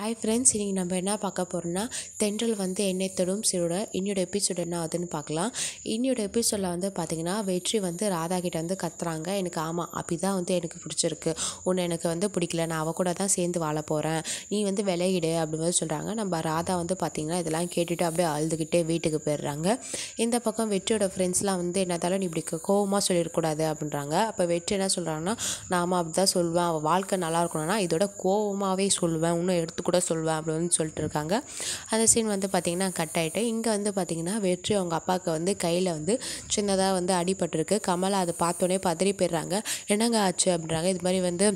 hi friends இன்றைக்கி நம்ம என்ன பார்க்க போகிறோம்னா தென்றல் வந்து என்னை தொடும் சிரோட இன்னியோட எபிசோட் என்ன ஆகுதுன்னு பார்க்கலாம் இன்னியோட எபிசோடில் வந்து பார்த்திங்கன்னா வெற்றி வந்து ராதா கிட்ட வந்து கத்துறாங்க எனக்கு ஆமாம் அப்படி தான் வந்து எனக்கு பிடிச்சிருக்கு ஒன்று எனக்கு வந்து பிடிக்கல நான் அவள் கூட தான் சேர்ந்து வாழ போகிறேன் நீ வந்து விளையிடு அப்படிங்கிறது சொல்கிறாங்க நம்ம ராதா வந்து பார்த்திங்கன்னா இதெல்லாம் கேட்டுட்டு அப்படியே அழுதுகிட்டே வீட்டுக்கு போயிடுறாங்க இந்த பக்கம் வெற்றியோட ஃப்ரெண்ட்ஸ்லாம் வந்து என்னதாலும் நீ இப்படி கோவமாக சொல்லிடக்கூடாது அப்படின்றாங்க அப்போ வெற்றி என்ன சொல்கிறாங்கன்னா நாம் அப்படி தான் சொல்வேன் அவள் வாழ்க்கை நல்லா இருக்கணும்னா இதோட கோவமாகவே சொல்வேன் இன்னும் எடுத்து கூட சொல்வேன் அப்படின்னு சொல்லிட்டு இருக்காங்க அந்த சீன் வந்து பார்த்திங்கன்னா கட் ஆகிட்டு இங்கே வந்து பார்த்திங்கன்னா வெற்றி அவங்க அப்பாவுக்கு வந்து கையில் வந்து சின்னதாக வந்து அடிபட்டிருக்கு கமலா அதை பார்த்தோன்னே பதறி போயிடுறாங்க என்னங்க ஆச்சு அப்படின்றாங்க இது மாதிரி வந்து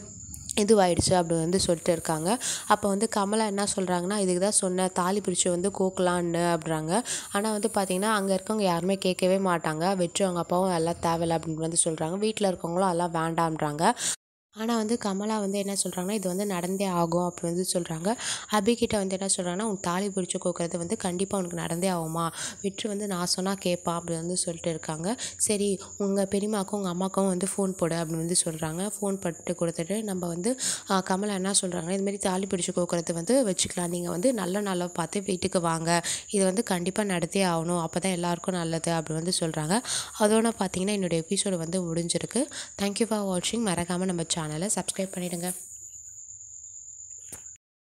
இதுவாயிடுச்சு அப்படின்னு வந்து சொல்லிட்டு இருக்காங்க அப்போ வந்து கமலா என்ன சொல்கிறாங்கன்னா இதுக்கு தான் சொன்னேன் தாலி பிரித்து வந்து கோக்கலான்னு அப்படிறாங்க ஆனால் வந்து பார்த்திங்கன்னா அங்கே இருக்கவங்க யாருமே கேட்கவே மாட்டாங்க வெற்றி அவங்க அப்பாவும் எல்லாம் தேவையில்லை அப்படின்னு வந்து சொல்கிறாங்க வீட்டில் இருக்கவங்களும் எல்லாம் வேண்டாம்ன்றாங்க ஆனால் வந்து கமலா வந்து என்ன சொல்கிறாங்கன்னா இது வந்து நடந்தே ஆகும் அப்படின்னு வந்து சொல்கிறாங்க அபிகிட்ட வந்து என்ன சொல்கிறாங்கன்னா உன் தாலி பிடிச்சி கோக்குறது வந்து கண்டிப்பாக உனக்கு நடந்தே ஆகுமா வெற்றி வந்து நான் சொன்னால் கேட்பா அப்படின்னு வந்து சொல்லிட்டு இருக்காங்க சரி உங்கள் பெரியமாக்கும் உங்கள் அம்மாக்கும் வந்து ஃபோன் போடு அப்படின்னு வந்து சொல்கிறாங்க ஃபோன் பட்டு கொடுத்துட்டு நம்ம வந்து கமலா என்ன சொல்கிறாங்க இதுமாரி தாலி பிடிச்சி கோக்கிறது வந்து வச்சுக்கலாம் நீங்கள் வந்து நல்ல நல்லா பார்த்து வீட்டுக்கு வாங்க இது வந்து கண்டிப்பாக நடத்தே ஆகணும் அப்போ தான் எல்லாருக்கும் நல்லது அப்படின்னு வந்து சொல்கிறாங்க அதோட பார்த்தீங்கன்னா என்னுடைய எபிசோடு வந்து முடிஞ்சிருக்கு தேங்க்யூ ஃபார் வாட்சிங் மறக்காமல் நம்ம சேனலை சப்ஸ்கிரைப் பண்ணிவிடுங்க